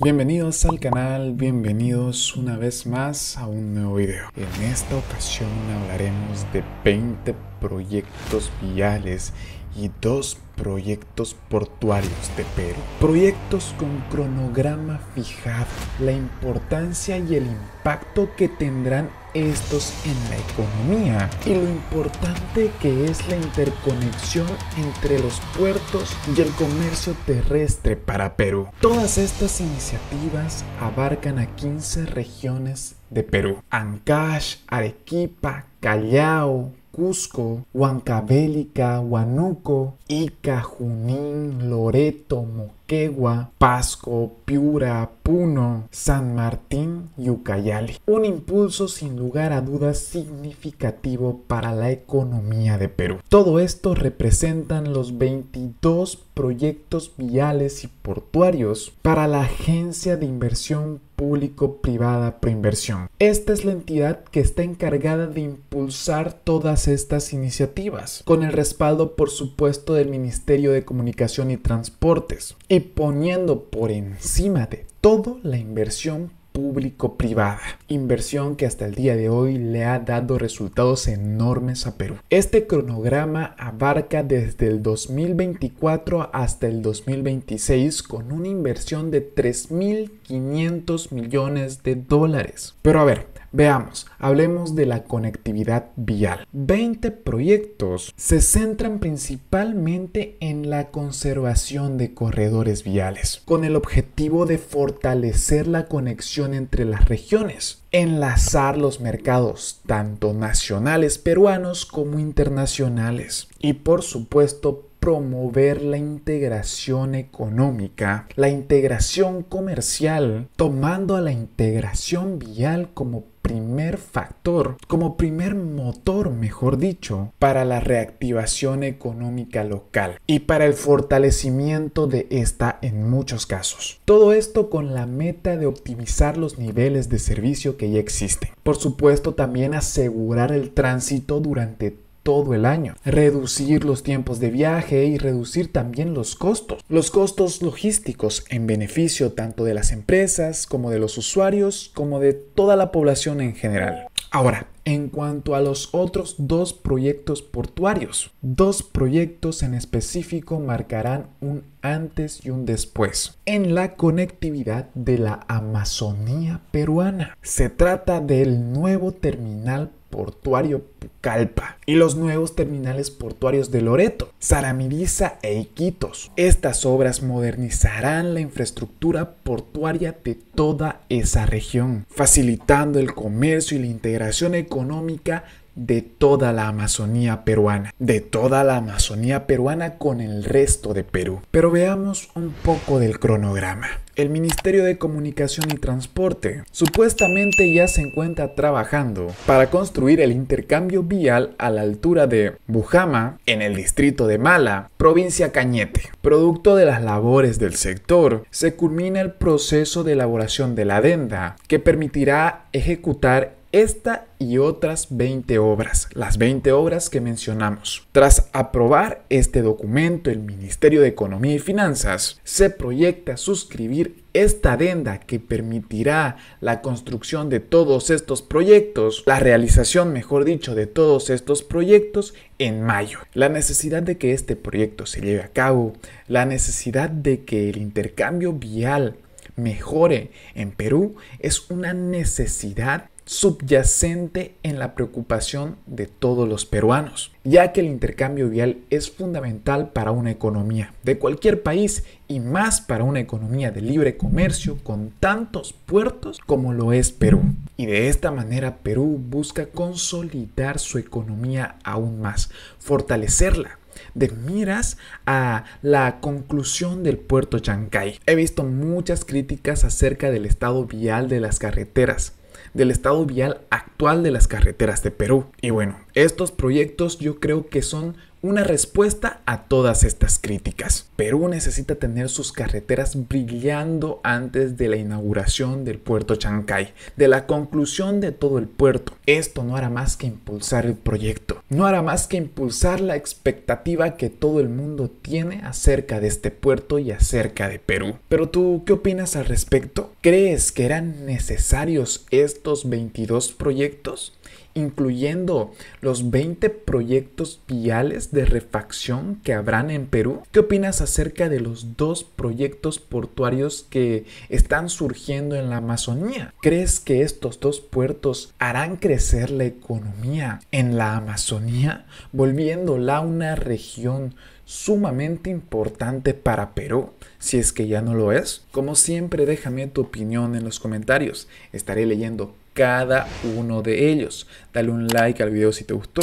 Bienvenidos al canal, bienvenidos una vez más a un nuevo video. En esta ocasión hablaremos de 20 proyectos viales y dos proyectos portuarios de Perú. Proyectos con cronograma fijado, la importancia y el impacto que tendrán estos en la economía y lo importante que es la interconexión entre los puertos y el comercio terrestre para Perú. Todas estas iniciativas abarcan a 15 regiones de Perú. Ancash, Arequipa, Callao, Cusco, Huancabélica, Huanuco, Ica, Junín, Loreto, Quegua, Pasco, Piura, Puno, San Martín y Ucayali. Un impulso sin lugar a dudas significativo para la economía de Perú. Todo esto representan los 22 proyectos viales y portuarios para la Agencia de Inversión Público-Privada Proinversión. Esta es la entidad que está encargada de impulsar todas estas iniciativas, con el respaldo por supuesto del Ministerio de Comunicación y Transportes y poniendo por encima de todo la inversión público-privada, inversión que hasta el día de hoy le ha dado resultados enormes a Perú. Este cronograma abarca desde el 2024 hasta el 2026 con una inversión de 3.500 millones de dólares. Pero a ver, Veamos, hablemos de la conectividad vial. 20 proyectos se centran principalmente en la conservación de corredores viales, con el objetivo de fortalecer la conexión entre las regiones, enlazar los mercados, tanto nacionales peruanos como internacionales, y por supuesto promover la integración económica, la integración comercial, tomando a la integración vial como primer factor, como primer motor, mejor dicho, para la reactivación económica local y para el fortalecimiento de esta en muchos casos. Todo esto con la meta de optimizar los niveles de servicio que ya existen. Por supuesto, también asegurar el tránsito durante todo el año. Reducir los tiempos de viaje y reducir también los costos. Los costos logísticos en beneficio tanto de las empresas como de los usuarios como de toda la población en general. Ahora, en cuanto a los otros dos proyectos portuarios, dos proyectos en específico marcarán un antes y un después en la conectividad de la Amazonía peruana. Se trata del nuevo terminal portuario Pucallpa y los nuevos terminales portuarios de Loreto, Saramiriza e Iquitos. Estas obras modernizarán la infraestructura portuaria de toda esa región, facilitando el comercio y la integración económica de toda la Amazonía peruana, de toda la Amazonía peruana con el resto de Perú. Pero veamos un poco del cronograma. El Ministerio de Comunicación y Transporte supuestamente ya se encuentra trabajando para construir el intercambio vial a la altura de Bujama, en el distrito de Mala, provincia Cañete. Producto de las labores del sector, se culmina el proceso de elaboración de la adenda, que permitirá ejecutar esta y otras 20 obras, las 20 obras que mencionamos. Tras aprobar este documento, el Ministerio de Economía y Finanzas se proyecta suscribir esta adenda que permitirá la construcción de todos estos proyectos, la realización, mejor dicho, de todos estos proyectos en mayo. La necesidad de que este proyecto se lleve a cabo, la necesidad de que el intercambio vial mejore en Perú es una necesidad subyacente en la preocupación de todos los peruanos, ya que el intercambio vial es fundamental para una economía de cualquier país y más para una economía de libre comercio con tantos puertos como lo es Perú. Y de esta manera Perú busca consolidar su economía aún más, fortalecerla de miras a la conclusión del puerto Chancay. He visto muchas críticas acerca del estado vial de las carreteras, del estado vial actual de las carreteras de Perú. Y bueno, estos proyectos yo creo que son una respuesta a todas estas críticas. Perú necesita tener sus carreteras brillando antes de la inauguración del puerto Chancay, de la conclusión de todo el puerto. Esto no hará más que impulsar el proyecto, no hará más que impulsar la expectativa que todo el mundo tiene acerca de este puerto y acerca de Perú. Pero tú, ¿qué opinas al respecto? ¿Crees que eran necesarios estos 22 proyectos? incluyendo los 20 proyectos viales de refacción que habrán en Perú. ¿Qué opinas acerca de los dos proyectos portuarios que están surgiendo en la Amazonía? ¿Crees que estos dos puertos harán crecer la economía en la Amazonía, volviéndola una región sumamente importante para Perú, si es que ya no lo es? Como siempre, déjame tu opinión en los comentarios. Estaré leyendo cada uno de ellos. Dale un like al video si te gustó,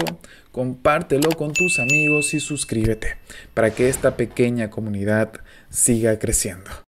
compártelo con tus amigos y suscríbete para que esta pequeña comunidad siga creciendo.